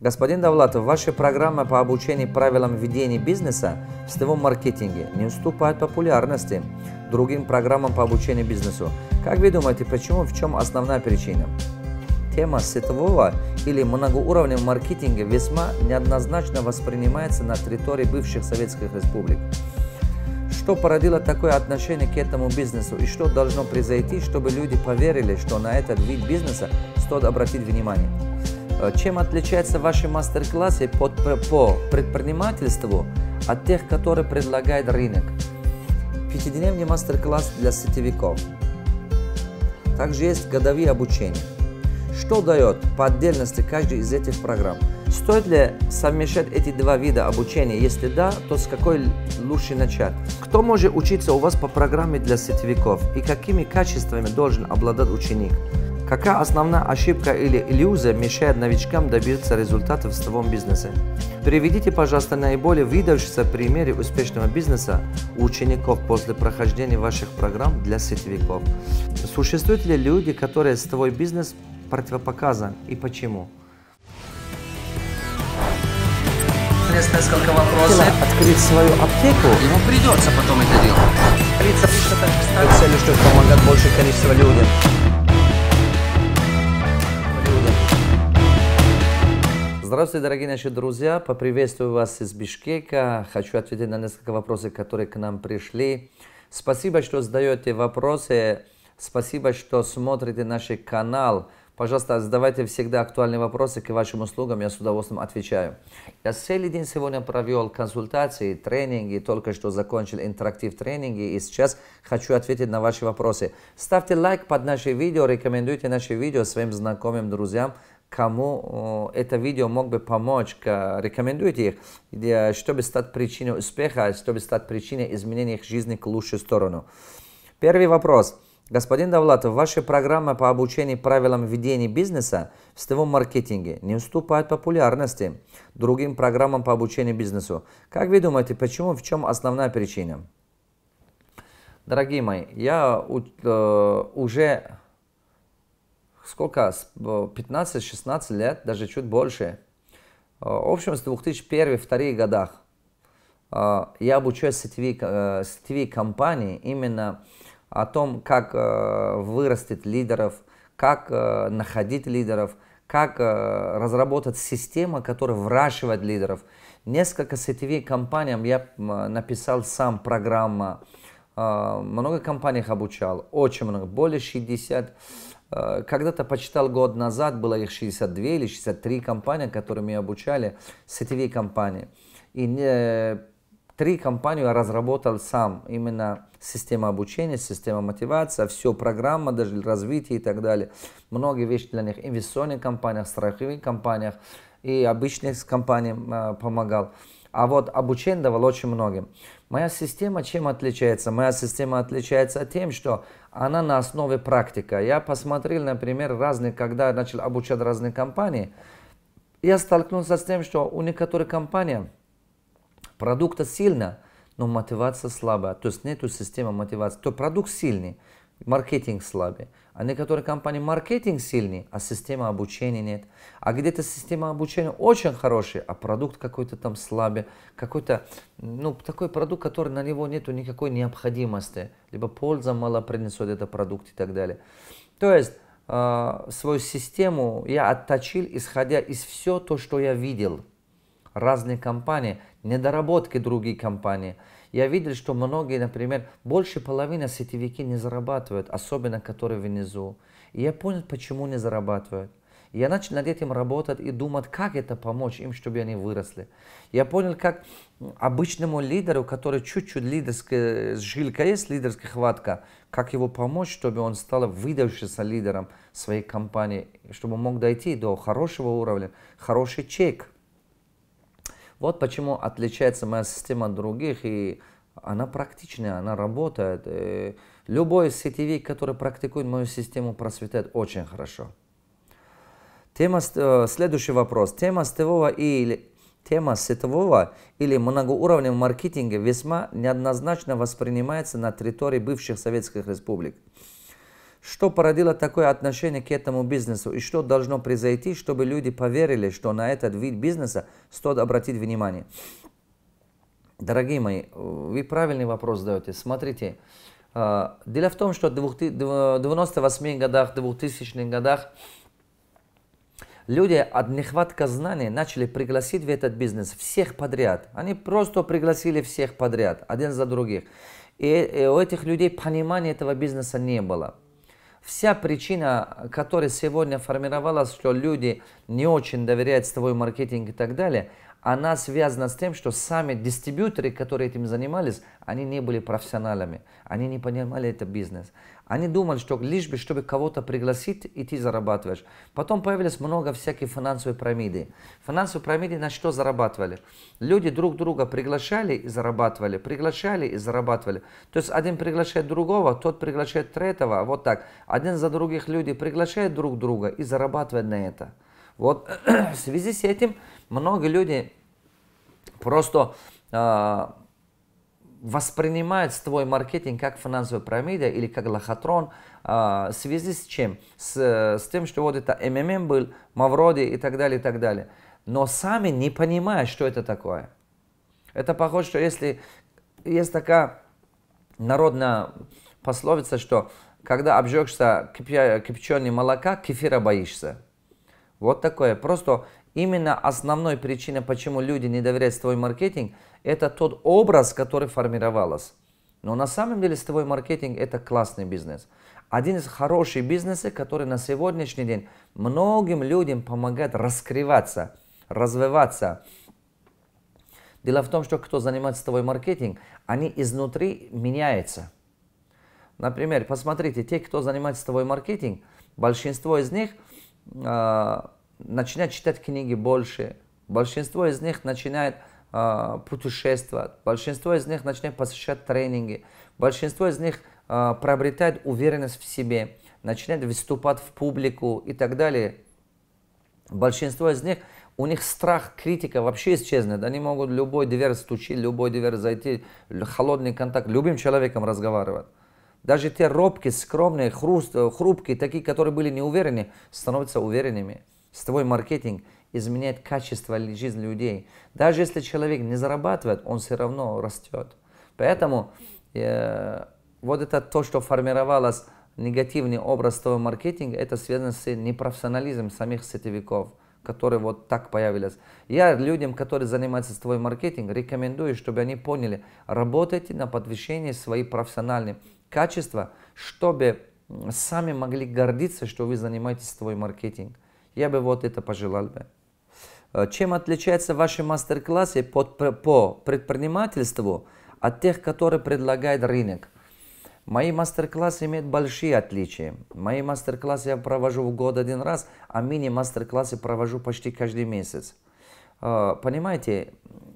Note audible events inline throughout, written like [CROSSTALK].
Господин Давлатов, ваша программа по обучению правилам ведения бизнеса в сетевом маркетинге не уступает популярности другим программам по обучению бизнесу. Как вы думаете, почему, в чем основная причина? Тема сетевого или многоуровневого маркетинга весьма неоднозначно воспринимается на территории бывших советских республик. Что породило такое отношение к этому бизнесу и что должно произойти, чтобы люди поверили, что на этот вид бизнеса стоит обратить внимание? Э, чем отличаются ваши мастер-классы по, по предпринимательству от тех, которые предлагает рынок? Пятидневный мастер-класс для сетевиков. Также есть годовые обучения. Что дает по отдельности каждый из этих программ? Стоит ли совмещать эти два вида обучения? Если да, то с какой лучше начать? Кто может учиться у вас по программе для сетевиков и какими качествами должен обладать ученик? Какая основная ошибка или иллюзия мешает новичкам добиться результатов в своем бизнесе? Приведите, пожалуйста, наиболее выдающиеся примеры успешного бизнеса у учеников после прохождения ваших программ для сетевиков. Существуют ли люди, которые сетевой бизнес противопоказан и почему? Есть несколько вопросов. Открыть свою аптеку. Ему придется потом это делать. Лица, что-то, что помогает большее количество людям. Здравствуйте, дорогие наши друзья! Поприветствую вас из Бишкека. Хочу ответить на несколько вопросов, которые к нам пришли. Спасибо, что задаете вопросы. Спасибо, что смотрите наш канал. Пожалуйста, задавайте всегда актуальные вопросы к вашим услугам, я с удовольствием отвечаю. Я целый день сегодня провел консультации, тренинги, только что закончил интерактив тренинги и сейчас хочу ответить на ваши вопросы. Ставьте лайк под наши видео, рекомендуйте наши видео своим знакомым, друзьям, кому это видео мог бы помочь, рекомендуйте их, чтобы стать причиной успеха, чтобы стать причиной изменения их жизни к лучшую сторону. Первый вопрос. Господин Давлатов, ваша программа по обучению правилам ведения бизнеса в сетевом маркетинге не уступает популярности другим программам по обучению бизнесу. Как вы думаете, почему, в чем основная причина? Дорогие мои, я э, уже сколько, 15-16 э, лет, даже чуть больше. Э, в общем, с 2001-2002 годах э, я обучаюсь сетевой, сетевой компании именно о том, как вырастить лидеров, как находить лидеров, как разработать систему, которая выращивает лидеров. Несколько сетевых компаниям я написал сам программа, много компаний обучал, очень много, более 60 Э, когда-то почитал год назад, было их 62 или 63 компании, которыми обучали, сетевые компании. И не, э, три компании я разработал сам, именно система обучения, система мотивации, все, программа, даже развития и так далее. Многие вещи для них, инвестиционных компаниях, страховых компаниях и обычных компаниям э, помогал. А вот обучение давал очень многим. Моя система чем отличается? Моя система отличается тем, что она на основе практика. Я посмотрел, например, разные, когда начал обучать разные компании, я столкнулся с тем, что у некоторых компаний продукта сильно, но мотивация слабая. То есть нету системы мотивации. То продукт сильный, маркетинг слабый. А некоторые компании маркетинг сильный, а система обучения нет. А где-то система обучения очень хорошая, а продукт какой-то там слабый, какой-то, ну, такой продукт, который на него нету никакой необходимости, либо польза мало принесет этот продукт и так далее. То есть э, свою систему я отточил, исходя из все то, что я видел. Разные компании, недоработки других компаний – я видел, что многие, например, больше половины сетевики не зарабатывают, особенно которые внизу. И я понял, почему не зарабатывают. И я начал над этим работать и думать, как это помочь им, чтобы они выросли. Я понял, как обычному лидеру, который чуть-чуть лидерская жилка есть, лидерская хватка, как его помочь, чтобы он стал выдающимся лидером своей компании, чтобы он мог дойти до хорошего уровня, хороший чек – вот почему отличается моя система от других, и она практичная, она работает. Любой сетевик, который практикует мою систему, просветает очень хорошо. Тема, э, следующий вопрос. Тема сетевого или Тема сетевого или многоуровневого маркетинга весьма неоднозначно воспринимается на территории бывших советских республик – что породило такое отношение к этому бизнесу и что должно произойти, чтобы люди поверили, что на этот вид бизнеса стоит обратить внимание? Дорогие мои, вы правильный вопрос задаете. Смотрите, э, дело в том, что в 98 годах, 2000-х годах люди от нехватка знаний начали пригласить в этот бизнес всех подряд. Они просто пригласили всех подряд, один за других. и у этих людей понимания этого бизнеса не было. Вся причина, которая сегодня формировалась, что люди не очень доверяют свой маркетинг и так далее, она связана с тем, что сами дистрибьюторы, которые этим занимались, они не были профессионалами, они не понимали этот бизнес. Они думали, что лишь бы, чтобы кого-то пригласить, и ты зарабатываешь. Потом появились много всяких финансовых пирамиды. Финансовые пирамиды на что зарабатывали? Люди друг друга приглашали и зарабатывали, приглашали и зарабатывали. То есть один приглашает другого, тот приглашает третьего, вот так. Один за других люди приглашает друг друга и зарабатывает на это. Вот [CLEARS THROAT] в связи с этим много людей просто э, воспринимает твой маркетинг как финансовая пирамида или как лохотрон, а, в связи с чем? С, с тем, что вот это МММ был, Мавроди и так далее, и так далее. Но сами не понимают, что это такое. Это похоже, что если есть такая народная пословица, что когда обжегся кипя, кипченый молока, кефира боишься. Вот такое. Просто именно основной причиной почему люди не доверяют твой маркетинг, это тот образ, который формировался. Но на самом деле с твой маркетинг это классный бизнес. Один из хороших бизнесов, который на сегодняшний день многим людям помогает раскрываться, развиваться. Дело в том, что кто занимается твой маркетинг, они изнутри меняются. Например, посмотрите, те, кто занимается твой маркетинг, большинство из них э, начинают читать книги больше. Большинство из них начинает э, путешествовать. Большинство из них начинает посещать тренинги. Большинство из них э, приобретает уверенность в себе, начинает выступать в публику и так далее. Большинство из них, у них страх, критика вообще исчезнет. Они могут любой дверь стучить, любой дверь зайти, холодный контакт, любым человеком разговаривать. Даже те робкие, скромные, хруст, э, хрупкие, такие, которые были неуверенны, становятся уверенными твой маркетинг изменяет качество жизни людей. Даже если человек не зарабатывает, он все равно растет. Поэтому э, вот это то, что формировалось негативный образ того маркетинга, это связано с непрофессионализмом самих сетевиков, которые вот так появились. Я людям, которые занимаются твой маркетинг, рекомендую, чтобы они поняли, работайте на подвищение свои профессиональные качества, чтобы сами могли гордиться, что вы занимаетесь твой маркетинг. Я бы вот это пожелал бы. Э, чем отличаются ваши мастер-классы по предпринимательству от тех, которые предлагает рынок? Мои мастер-классы имеют большие отличия. Мои мастер-классы я провожу в год один раз, а мини-мастер-классы провожу почти каждый месяц. Э, понимаете,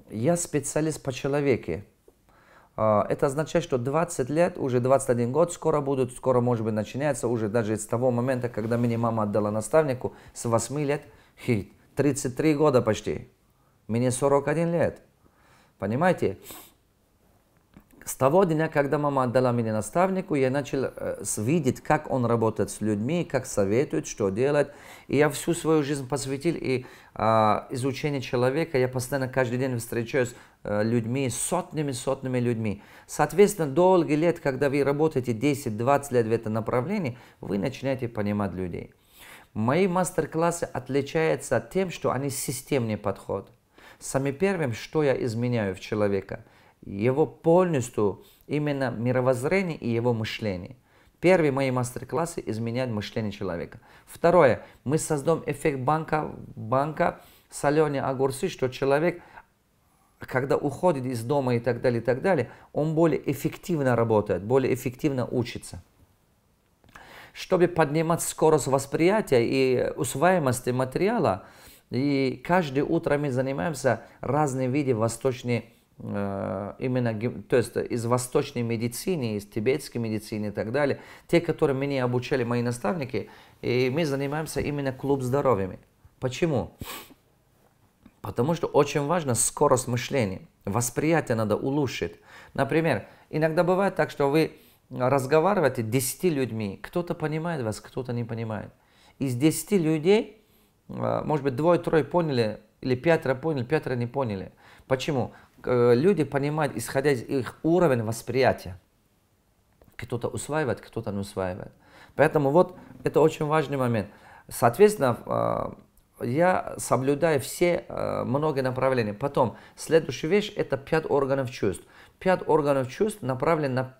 я специалист по человеке. А, это означает, что 20 лет, уже 21 год скоро будут, скоро, может быть, начинается уже даже с того момента, когда меня мама отдала наставнику, с 8 лет, хит, 33 года почти, мне 41 лет. Понимаете? С того дня, когда мама отдала меня наставнику, я начал э, видеть, как он работает с людьми, как советует, что делать. И я всю свою жизнь посвятил и а, изучению человека. Я постоянно каждый день встречаюсь с э, людьми, сотнями, сотнями людьми. Соответственно, долгие лет, когда вы работаете 10-20 лет в этом направлении, вы начинаете понимать людей. Мои мастер-классы отличаются тем, что они системный подход. Самым первым, что я изменяю в человека – его полностью именно мировоззрение и его мышление. Первый мои мастер-классы изменяют мышление человека. Второе, мы создаем эффект банка, банка соленые огурцы, что человек, когда уходит из дома и так далее, и так далее, он более эффективно работает, более эффективно учится. Чтобы поднимать скорость восприятия и усваиваемости материала, и каждое утро мы занимаемся разными видами восточной Э, именно, то есть из восточной медицины, из тибетской медицины и так далее, те, которые меня обучали мои наставники, и мы занимаемся именно клуб здоровьями. Почему? Потому что очень важно скорость мышления, восприятие надо улучшить. Например, иногда бывает так, что вы разговариваете с 10 людьми, кто-то понимает вас, кто-то не понимает. Из 10 людей, э, может быть, двое-трое поняли, или пятеро поняли, пятеро не поняли. Почему? Э, люди понимают, исходя из их уровня восприятия. Кто-то усваивает, кто-то не усваивает. Поэтому вот это очень важный момент. Соответственно, э, я соблюдаю все э, многие направления. Потом, следующая вещь – это пять органов чувств. Пять органов чувств направлены на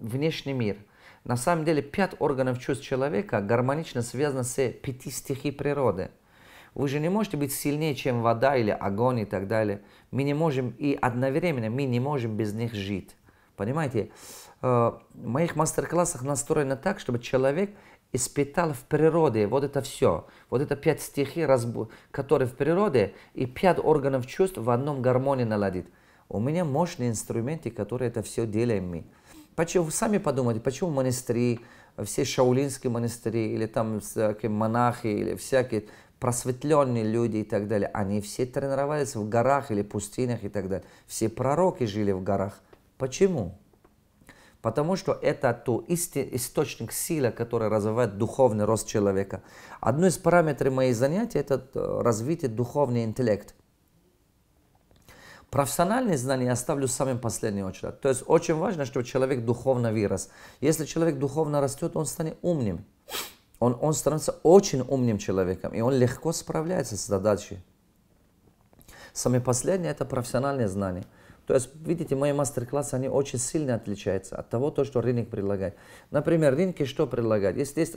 внешний мир. На самом деле, пять органов чувств человека гармонично связаны с пяти стихий природы – вы же не можете быть сильнее, чем вода или огонь и так далее. Мы не можем, и одновременно мы не можем без них жить. Понимаете, э, в моих мастер-классах настроено так, чтобы человек испытал в природе вот это все. Вот это пять стихий, которые в природе, и пять органов чувств в одном гармонии наладит. У меня мощные инструменты, которые это все делаем мы. Почему, сами подумайте, почему монастыри, все шаулинские монастыри, или там всякие монахи, или всякие просветленные люди и так далее, они все тренировались в горах или пустынях и так далее. Все пророки жили в горах. Почему? Потому что это то исти, источник силы, который развивает духовный рост человека. Одно из параметров моих занятий – это э, развитие духовный интеллект. Профессиональные знания я оставлю самым последней очередь. То есть очень важно, чтобы человек духовно вырос. Если человек духовно растет, он станет умным он, он становится очень умным человеком, и он легко справляется с задачей. Самое последнее – это профессиональные знания – то есть, видите, мои мастер-классы, они очень сильно отличаются от того, то, что рынок предлагает. Например, рынки что предлагают? Если есть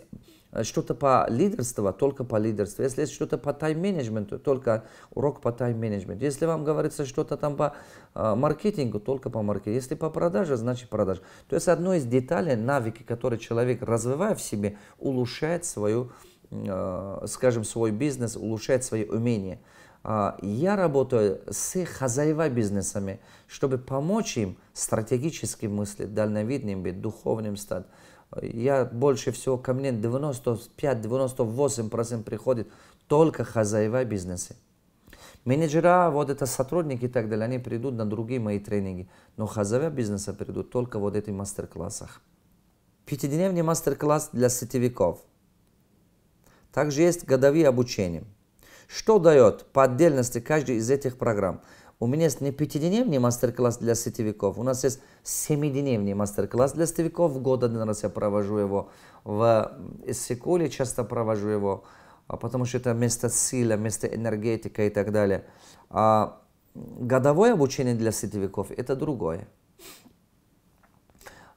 э, что-то по лидерству, только по лидерству. Если есть что-то по тайм-менеджменту, только урок по тайм-менеджменту. Если вам говорится что-то там по э, маркетингу, только по маркетингу. Если по продаже, значит продаж. То есть одно из деталей, навыки, которые человек развивая в себе, улучшает свою, э, скажем, свой бизнес, улучшает свои умения. А, я работаю с хозяева бизнесами, чтобы помочь им стратегически мыслить, дальновидным быть, духовным стать. Я больше всего ко мне 95-98% приходит только хозяева бизнеса. Менеджера, вот это сотрудники и так далее, они придут на другие мои тренинги. Но хозяева бизнеса придут только вот этих мастер-классах. Пятидневный мастер-класс для сетевиков. Также есть годовые обучения. Что дает по отдельности каждый из этих программ? У меня есть не пятидневный мастер-класс для сетевиков, у нас есть семидневный мастер-класс для сетевиков. В год один раз я провожу его в э, Иссыкуле, часто провожу его, а, потому что это место силы, место энергетика и так далее. А годовое обучение для сетевиков – это другое.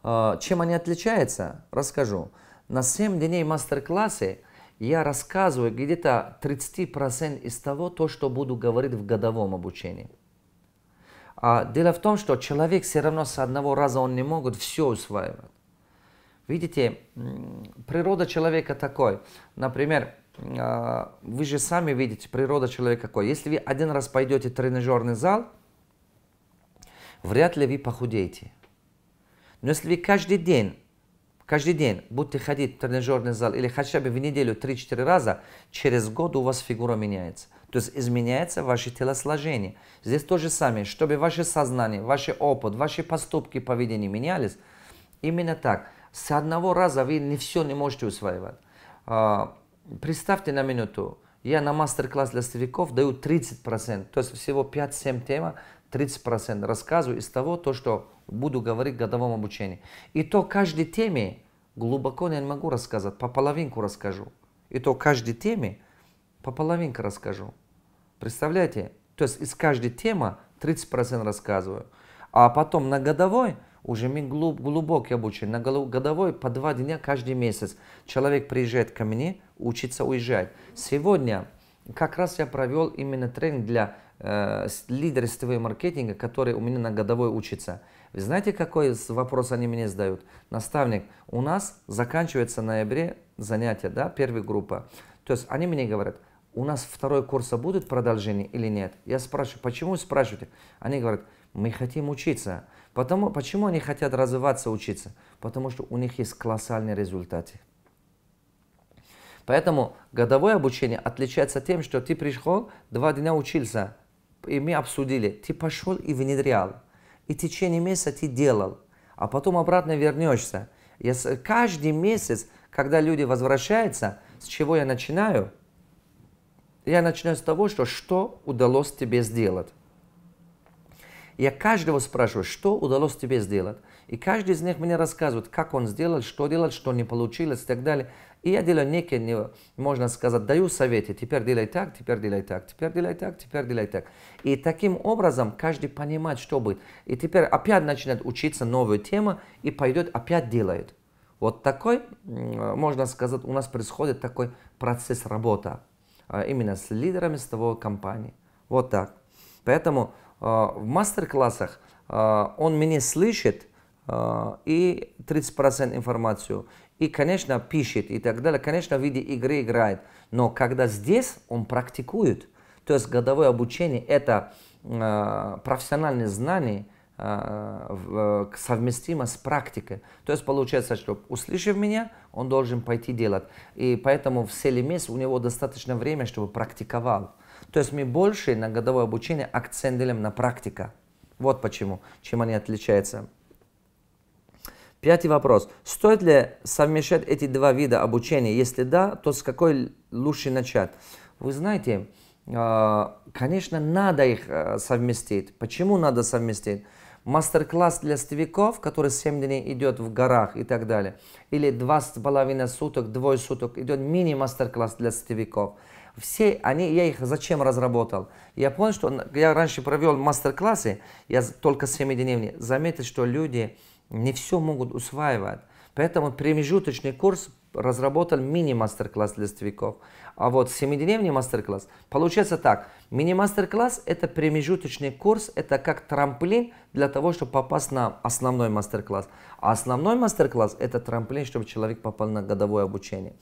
А, чем они отличаются, расскажу. На 7 дней мастер-классы классе я рассказываю где-то 30% из того, то, что буду говорить в годовом обучении. А дело в том, что человек все равно с одного раза он не может все усваивать. Видите, природа человека такой. Например, а, вы же сами видите, природа человека какой. Если вы один раз пойдете в тренажерный зал, вряд ли вы похудеете. Но если вы каждый день Каждый день будете ходить в тренажерный зал или хотя бы в неделю 3-4 раза, через год у вас фигура меняется. То есть изменяется ваше телосложение. Здесь то же самое, чтобы ваше сознание, ваш опыт, ваши поступки, поведение менялись. Именно так. С одного раза вы не все не можете усваивать. А, представьте на минуту, я на мастер-класс для стариков даю 30%, то есть всего 5-7 тем, 30% рассказываю из того, то, что буду говорить в годовом обучении. И то каждой теме глубоко не могу рассказать, по половинку расскажу. И то каждой теме по половинку расскажу. Представляете? То есть из каждой темы 30% рассказываю. А потом на годовой уже мы глуб, глубокий обучение. На годовой по два дня каждый месяц человек приезжает ко мне, учится уезжать. Сегодня как раз я провел именно тренинг для э, лидерства и маркетинга, который у меня на годовой учится. Вы знаете, какой вопрос они мне задают? Наставник, у нас заканчивается в ноябре занятия, да, первая группа. То есть они мне говорят, у нас второй курса будет продолжение или нет? Я спрашиваю, почему спрашиваете? Они говорят, мы хотим учиться. Потому, почему они хотят развиваться, учиться? Потому что у них есть колоссальные результаты. Поэтому годовое обучение отличается тем, что ты пришел, два дня учился, и мы обсудили, ты пошел и внедрял, и в течение месяца ты делал, а потом обратно вернешься. Я, каждый месяц, когда люди возвращаются, с чего я начинаю? Я начинаю с того, что что удалось тебе сделать. Я каждого спрашиваю, что удалось тебе сделать. И каждый из них мне рассказывает, как он сделал, что делал, что не получилось и так далее. И я делаю некие, можно сказать, даю советы. Теперь делай так, теперь делай так, теперь делай так, теперь делай так. И таким образом каждый понимает, что будет. И теперь опять начинает учиться новую тема и пойдет, опять делает. Вот такой, можно сказать, у нас происходит такой процесс работы. А именно с лидерами с того компании. Вот так. Поэтому а, в мастер-классах а, он меня слышит а, и 30% информацию, и, конечно, пишет и так далее, конечно, в виде игры играет. Но когда здесь он практикует, то есть годовое обучение – это профессиональные знания, совместимо с практикой. То есть получается, что услышав меня, он должен пойти делать. И поэтому в селе месяцев у него достаточно времени, чтобы практиковал. То есть мы больше на годовое обучение акцент делим на практика. Вот почему, чем они отличаются. Пятый вопрос. Стоит ли совмещать эти два вида обучения? Если да, то с какой лучше начать? Вы знаете, а, конечно, надо их а, совместить. Почему надо совместить? Мастер-класс для стевиков, который 7 дней идет в горах и так далее. Или 2,5 суток, двое суток идет мини-мастер-класс для стевиков – все они, я их зачем разработал? Я понял, что я раньше провел мастер-классы, я только 7 дневный, заметил, что люди не все могут усваивать. Поэтому промежуточный курс разработал мини-мастер-класс для стрелков. А вот семидневный мастер-класс, получается так, мини-мастер-класс это промежуточный курс, это как трамплин для того, чтобы попасть на основной мастер-класс. А основной мастер-класс это трамплин, чтобы человек попал на годовое обучение.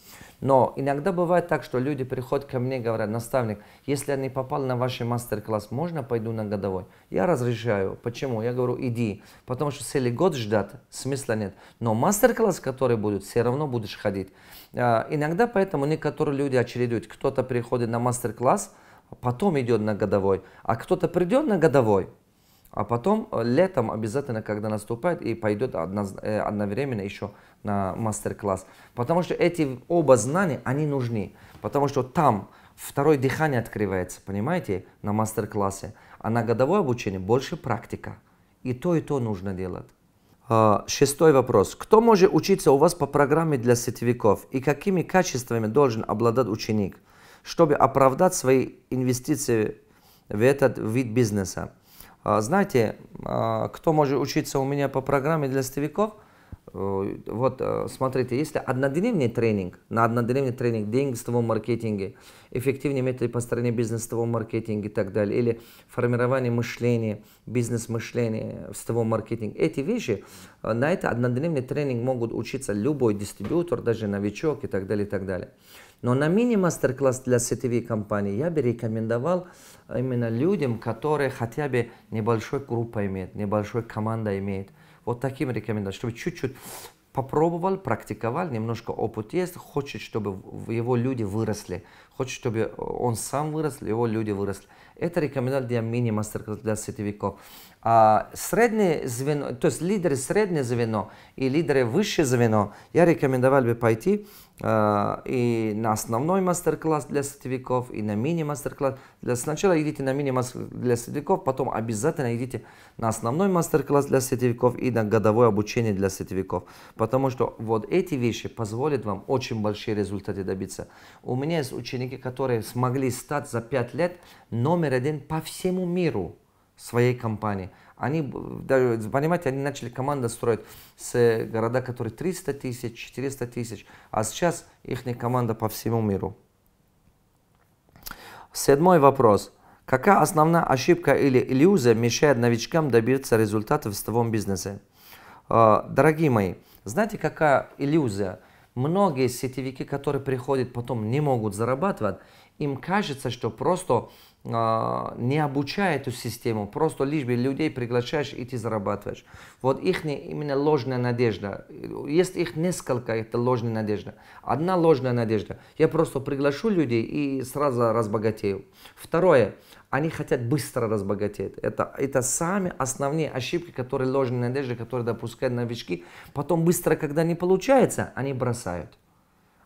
Но иногда бывает так, что люди приходят ко мне и говорят, наставник, если я не попал на ваш мастер-класс, можно пойду на годовой? Я разрешаю. Почему? Я говорю, иди. Потому что целый год ждать смысла нет. Но мастер-класс, который будет, все равно будешь ходить происходить. А, иногда поэтому некоторые люди очередуют. Кто-то приходит на мастер-класс, потом идет на годовой, а кто-то придет на годовой, а потом э, летом обязательно, когда наступает, и пойдет э, одновременно еще на мастер-класс. Потому что эти оба знания, они нужны. Потому что там второе дыхание открывается, понимаете, на мастер-классе. А на годовое обучение больше практика. И то, и то нужно делать. А, шестой вопрос. Кто может учиться у вас по программе для сетевиков и какими качествами должен обладать ученик, чтобы оправдать свои инвестиции в этот вид бизнеса? А, знаете, а, кто может учиться у меня по программе для сетевиков? Э, вот, э, смотрите, если однодневный тренинг, на однодневный тренинг деньги деньгистовом маркетинге, эффективные методы построения бизнес-того маркетинге и так далее, или формирование мышления, бизнес-мышления, сетевого маркетинге, эти вещи, э, на это однодневный тренинг могут учиться любой дистрибьютор, даже новичок и так далее, и так далее. Но на мини-мастер-класс для сетевых компаний я бы рекомендовал именно людям, которые хотя бы небольшой группа имеют, небольшой команда имеют – вот таким рекомендациям, чтобы чуть-чуть попробовал, практиковал, немножко опыт есть, хочет, чтобы его люди выросли, хочет, чтобы он сам вырос, его люди выросли. Это рекомендовал для мини мастер класса для сетевиков. А среднее звено, то есть лидеры среднее звено и лидеры высшее звено, я рекомендовал бы пойти э, и на основной мастер-класс для сетевиков, и на мини-мастер-класс. Для Сначала идите на мини-мастер для сетевиков, потом обязательно идите на основной мастер-класс для сетевиков и на годовое обучение для сетевиков. Потому что вот эти вещи позволят вам очень большие результаты добиться. У меня есть ученики, которые смогли стать за 5 лет номер один по всему миру – своей компании. Они, даже, понимаете, они начали команды строить с э, города, которые 300 тысяч, 400 тысяч, а сейчас их команда по всему миру. Седьмой вопрос. Какая основная ошибка или иллюзия мешает новичкам добиться результатов в сетевом бизнесе? А, дорогие мои, знаете, какая иллюзия? Многие сетевики, которые приходят потом, не могут зарабатывать, им кажется, что просто а, не обучая эту систему, просто лишь бы людей приглашаешь и ты зарабатываешь. Вот их не именно ложная надежда. Есть их несколько, это ложная надежда. Одна ложная надежда. Я просто приглашу людей и сразу разбогатею. Второе, они хотят быстро разбогатеть. Это, это самые основные ошибки, которые ложные надежды, которые допускают новички. Потом быстро, когда не получается, они бросают.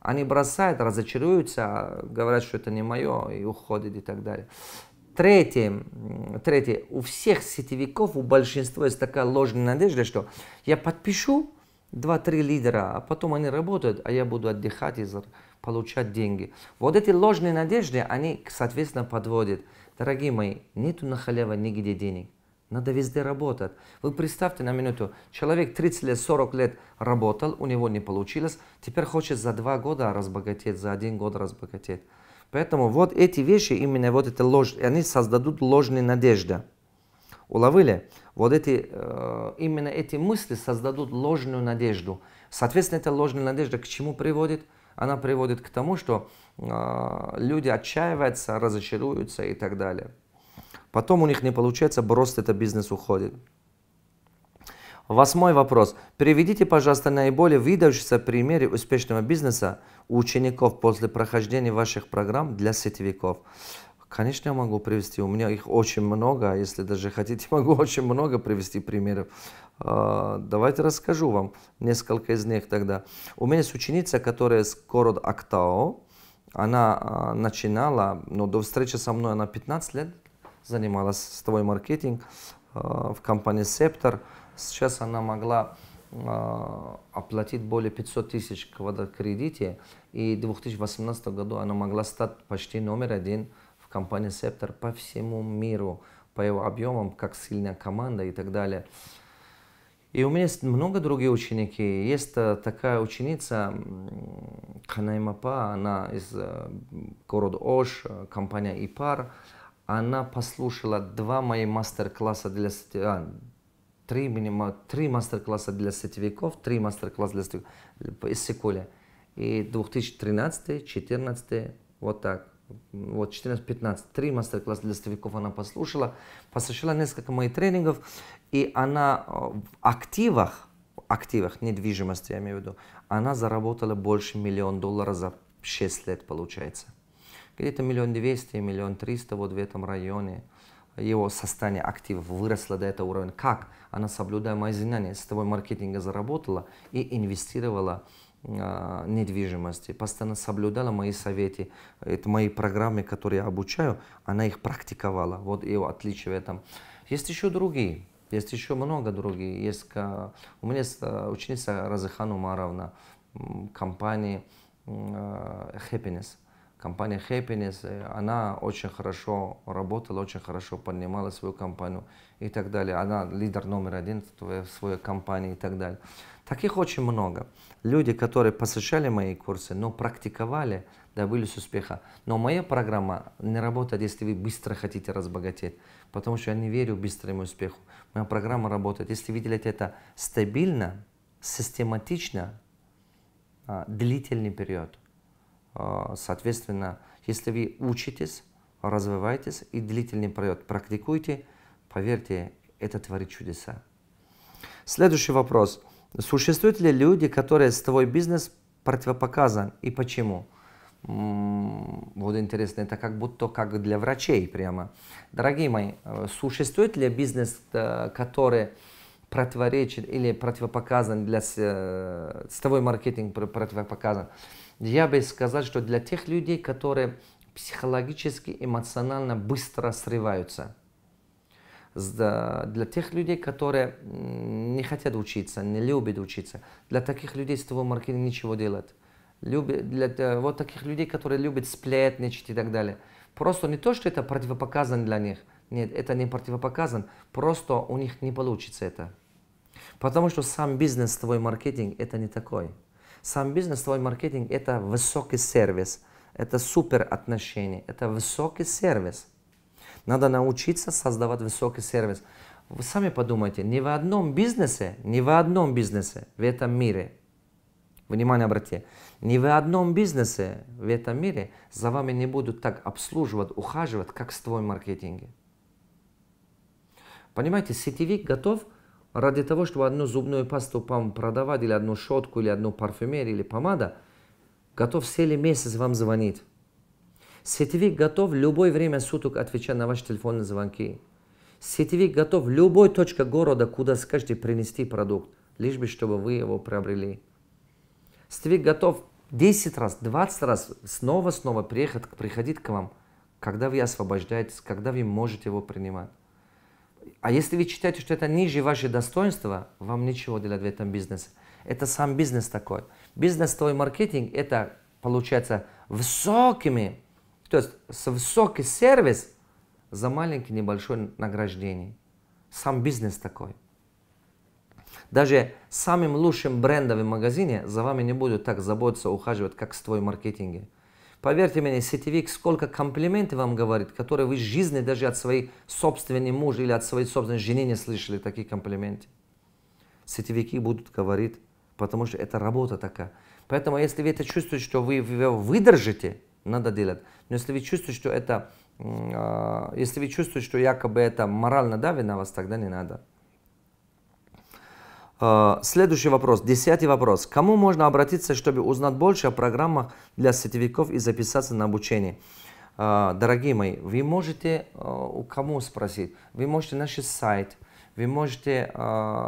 Они бросают, разочаруются, говорят, что это не мое, и уходят и так далее. Третье, третье, у всех сетевиков, у большинства есть такая ложная надежда, что я подпишу 2-3 лидера, а потом они работают, а я буду отдыхать и получать деньги. Вот эти ложные надежды, они, соответственно, подводят. Дорогие мои, нету на халяву нигде денег. Надо везде работать. Вы представьте на минуту, человек 30 лет, 40 лет работал, у него не получилось, теперь хочет за два года разбогатеть, за один год разбогатеть. Поэтому вот эти вещи, именно вот это ложь, они создадут ложные надежды. Уловили? Вот эти, э, именно эти мысли создадут ложную надежду. Соответственно, эта ложная надежда к чему приводит? Она приводит к тому, что э, люди отчаиваются, разочаруются и так далее. Потом у них не получается, просто это бизнес уходит. Восьмой вопрос. Приведите, пожалуйста, наиболее выдающиеся примеры успешного бизнеса у учеников после прохождения ваших программ для сетевиков. Конечно, я могу привести. У меня их очень много. Если даже хотите, [LAUGHS] могу очень много привести примеров. А, давайте расскажу вам несколько из них тогда. У меня есть ученица, которая из города Актау. Она а, начинала, но ну, до встречи со мной она 15 лет занималась сетевой маркетинг э, в компании «Септор». Сейчас она могла э, оплатить более 500 тысяч квадрат кредите, и в 2018 году она могла стать почти номер один в компании «Септор» по всему миру, по его объемам, как сильная команда и так далее. И у меня есть много других ученики. Есть э, такая ученица Канаймапа, она из города Ош, компания ИПАР она послушала два мои мастер-класса для а, три, минимум, три мастер-класса для сетевиков, три мастер-класса для сетевиков из Секуля. И 2013, 14, вот так. Вот 14-15, три мастер-класса для сетевиков она послушала, посещала несколько моих тренингов, и она э, в активах, активах недвижимости, я имею в виду, она заработала больше миллиона долларов за 6 лет, получается где-то миллион двести, миллион триста вот в этом районе. Его состояние активов выросло до этого уровня. Как? Она, соблюдая мои знания, с тобой маркетинга заработала и инвестировала а, недвижимости, постоянно соблюдала мои советы, это мои программы, которые я обучаю, она их практиковала, вот его отличие в этом. Есть еще другие, есть еще много других. Есть, у меня есть э, ученица Разыхан Умаровна, компании э, Happiness компания Happiness, э, она очень хорошо работала, очень хорошо поднимала свою компанию и так далее. Она лидер номер один в своей компании и так далее. Таких очень много. Люди, которые посещали мои курсы, но практиковали, добились успеха. Но моя программа не работает, если вы быстро хотите разбогатеть, потому что я не верю быстрому успеху. Моя программа работает. Если вы делаете это стабильно, систематично, а, длительный период – а, соответственно, если вы учитесь, развиваетесь и длительный период практикуйте, поверьте, это творит чудеса. Следующий вопрос. Существуют ли люди, которые с твой бизнес противопоказан и почему? Вот интересно, это как будто как для врачей прямо. Дорогие мои, э, существует ли бизнес, э, который противоречит или противопоказан для сетовой э, маркетинг противопоказан. Я бы сказал, что для тех людей, которые психологически, эмоционально быстро срываются, для тех людей, которые не хотят учиться, не любят учиться, для таких людей сетевой маркетинг ничего делать. Любит, для вот таких людей, которые любят сплетничать и так далее. Просто не то, что это противопоказано для них – нет, это не противопоказан, просто у них не получится это. Потому что сам бизнес, твой маркетинг, это не такой. Сам бизнес, твой маркетинг, это высокий сервис, это супер отношения, это высокий сервис. Надо научиться создавать высокий сервис. Вы сами подумайте, ни в одном бизнесе, ни в одном бизнесе в этом мире, внимание обрати, ни в одном бизнесе в этом мире за вами не будут так обслуживать, ухаживать, как с твоим маркетингом. Понимаете, сетевик готов ради того, чтобы одну зубную пасту вам продавать, или одну щетку, или одну парфюмерию, или помада, готов сели месяц вам звонить. Сетевик готов в любое время суток отвечать на ваши телефонные звонки. Сетевик готов в любой точке города, куда скажете, принести продукт, лишь бы, чтобы вы его приобрели. Сетевик готов 10 раз, 20 раз снова-снова приехать, приходить к вам, когда вы освобождаетесь, когда вы можете его принимать. А если вы считаете, что это ниже ваше достоинства, вам ничего делать в этом бизнесе. Это сам бизнес такой. Бизнес твой маркетинг – это, получается, высокими, то есть с высокий сервис за маленький небольшой награждение. Сам бизнес такой. Даже самым лучшим брендовым магазине за вами не будут так заботиться, ухаживать, как с твоим маркетинге. Поверьте мне, сетевик сколько комплиментов вам говорит, которые вы в жизни даже от своей собственной мужа или от своей собственной жены не слышали такие комплименты. Сетевики будут говорить, потому что это работа такая. Поэтому, если вы это чувствуете, что вы выдержите, надо делать. Но если вы чувствуете, что это, э, если вы чувствуете, что якобы это морально давит на вас, тогда не надо. А, следующий вопрос, десятый вопрос. кому можно обратиться, чтобы узнать больше о программах для сетевиков и записаться на обучение? А, дорогие мои, вы можете а, у кому спросить? Вы можете наш сайт, вы можете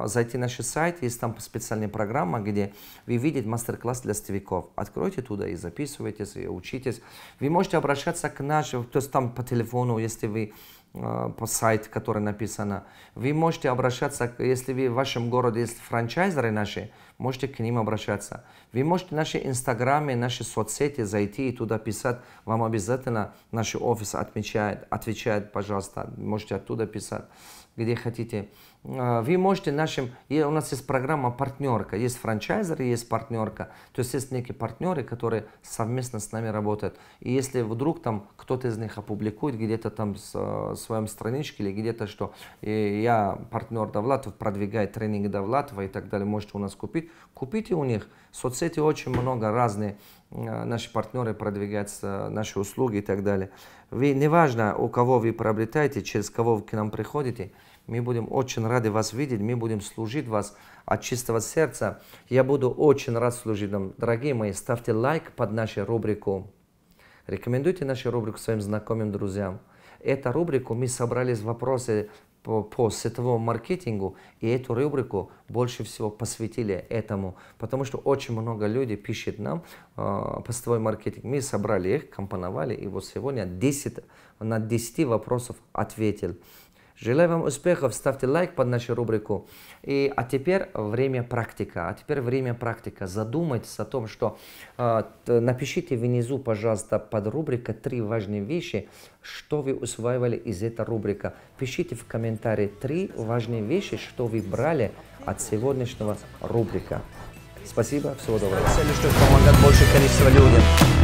зайти на наш сайт, есть там специальная программа, где вы видите мастер-класс для сетевиков. Откройте туда и записывайтесь, и учитесь. Вы можете обращаться к нашему, то есть там по телефону, если вы Э, по сайт, который написано. Вы можете обращаться, если вы в вашем городе есть франчайзеры наши, можете к ним обращаться. Вы можете наши инстаграмы, наши соцсети зайти и туда писать. Вам обязательно наш офис отмечает, отвечает, пожалуйста. Можете оттуда писать, где хотите. А, вы можете нашим... И у нас есть программа партнерка. Есть франчайзеры, есть партнерка. То есть есть некие партнеры, которые совместно с нами работают. И если вдруг там кто-то из них опубликует где-то там э, в своем страничке или где-то, что я партнер Давлатов, продвигает тренинг Давлатова и так далее, можете у нас купить, купите у них. соцсети очень много разные а, наши партнеры продвигают наши услуги и так далее. Вы, неважно, у кого вы приобретаете, через кого вы к нам приходите, мы будем очень рады вас видеть, мы будем служить вас от чистого сердца. Я буду очень рад служить вам. Дорогие мои, ставьте лайк под нашу рубрику. Рекомендуйте нашу рубрику своим знакомым, друзьям. Эту рубрику мы собрали с вопросы по, по сетевому маркетингу, и эту рубрику больше всего посвятили этому, потому что очень много людей пишет нам э, по сетевой маркетинг. Мы собрали их, компоновали, и вот сегодня 10, на 10 вопросов ответил. Желаю вам успехов, ставьте лайк под нашу рубрику. И, а теперь время практика. А теперь время практика. Задумайтесь о том, что э, напишите внизу, пожалуйста, под рубрика три важные вещи, что вы усваивали из этой рубрика. Пишите в комментарии три важные вещи, что вы брали от сегодняшнего рубрика. Спасибо, всего доброго. Цель, чтобы помогать большее количество людям.